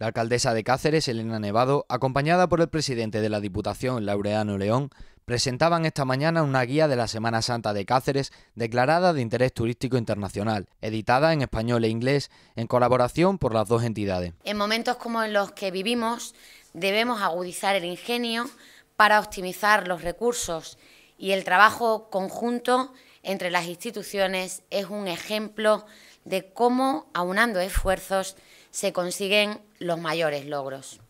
La alcaldesa de Cáceres, Elena Nevado, acompañada por el presidente de la Diputación, Laureano León, presentaban esta mañana una guía de la Semana Santa de Cáceres declarada de interés turístico internacional, editada en español e inglés en colaboración por las dos entidades. En momentos como en los que vivimos, debemos agudizar el ingenio para optimizar los recursos y el trabajo conjunto entre las instituciones es un ejemplo de cómo, aunando esfuerzos, se consiguen los mayores logros.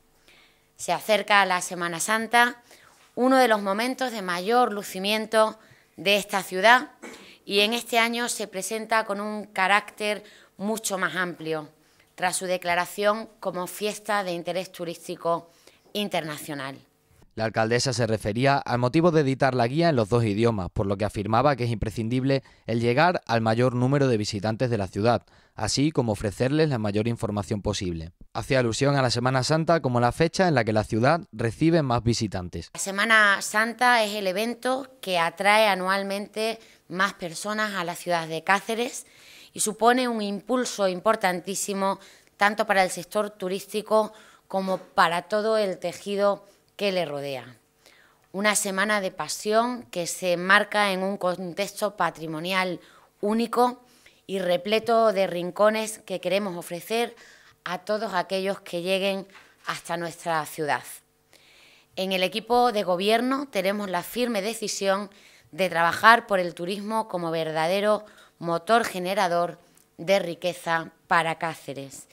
Se acerca la Semana Santa, uno de los momentos de mayor lucimiento de esta ciudad y en este año se presenta con un carácter mucho más amplio, tras su declaración como fiesta de interés turístico internacional. La alcaldesa se refería al motivo de editar la guía en los dos idiomas, por lo que afirmaba que es imprescindible el llegar al mayor número de visitantes de la ciudad, así como ofrecerles la mayor información posible. Hacía alusión a la Semana Santa como la fecha en la que la ciudad recibe más visitantes. La Semana Santa es el evento que atrae anualmente más personas a la ciudad de Cáceres y supone un impulso importantísimo tanto para el sector turístico como para todo el tejido que le rodea. Una semana de pasión que se marca en un contexto patrimonial único y repleto de rincones que queremos ofrecer a todos aquellos que lleguen hasta nuestra ciudad. En el equipo de gobierno tenemos la firme decisión de trabajar por el turismo como verdadero motor generador de riqueza para Cáceres.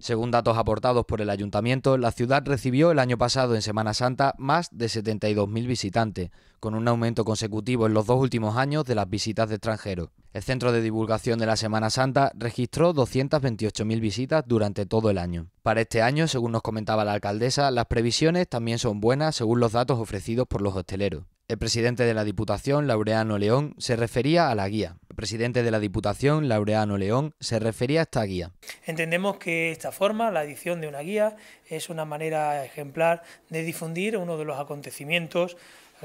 Según datos aportados por el ayuntamiento, la ciudad recibió el año pasado en Semana Santa más de 72.000 visitantes, con un aumento consecutivo en los dos últimos años de las visitas de extranjeros. El Centro de Divulgación de la Semana Santa registró 228.000 visitas durante todo el año. Para este año, según nos comentaba la alcaldesa, las previsiones también son buenas según los datos ofrecidos por los hosteleros. El presidente de la Diputación, Laureano León, se refería a la guía presidente de la Diputación, Laureano León, se refería a esta guía. Entendemos que esta forma, la edición de una guía, es una manera ejemplar de difundir uno de los acontecimientos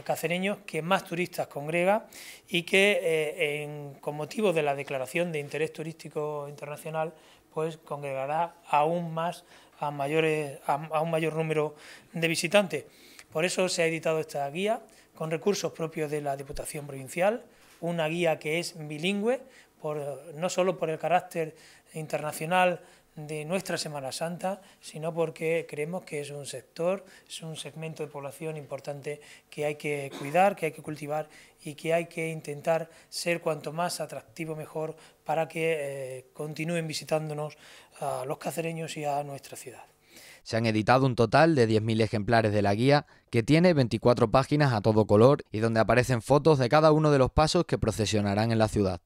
cacereños que más turistas congrega y que eh, con motivo de la declaración de interés turístico internacional pues congregará aún más a, mayores, a un mayor número de visitantes. Por eso se ha editado esta guía con recursos propios de la Diputación Provincial, una guía que es bilingüe, por, no solo por el carácter internacional de nuestra Semana Santa, sino porque creemos que es un sector, es un segmento de población importante que hay que cuidar, que hay que cultivar y que hay que intentar ser cuanto más atractivo mejor para que eh, continúen visitándonos a los cacereños y a nuestra ciudad. Se han editado un total de 10.000 ejemplares de la guía, que tiene 24 páginas a todo color y donde aparecen fotos de cada uno de los pasos que procesionarán en la ciudad.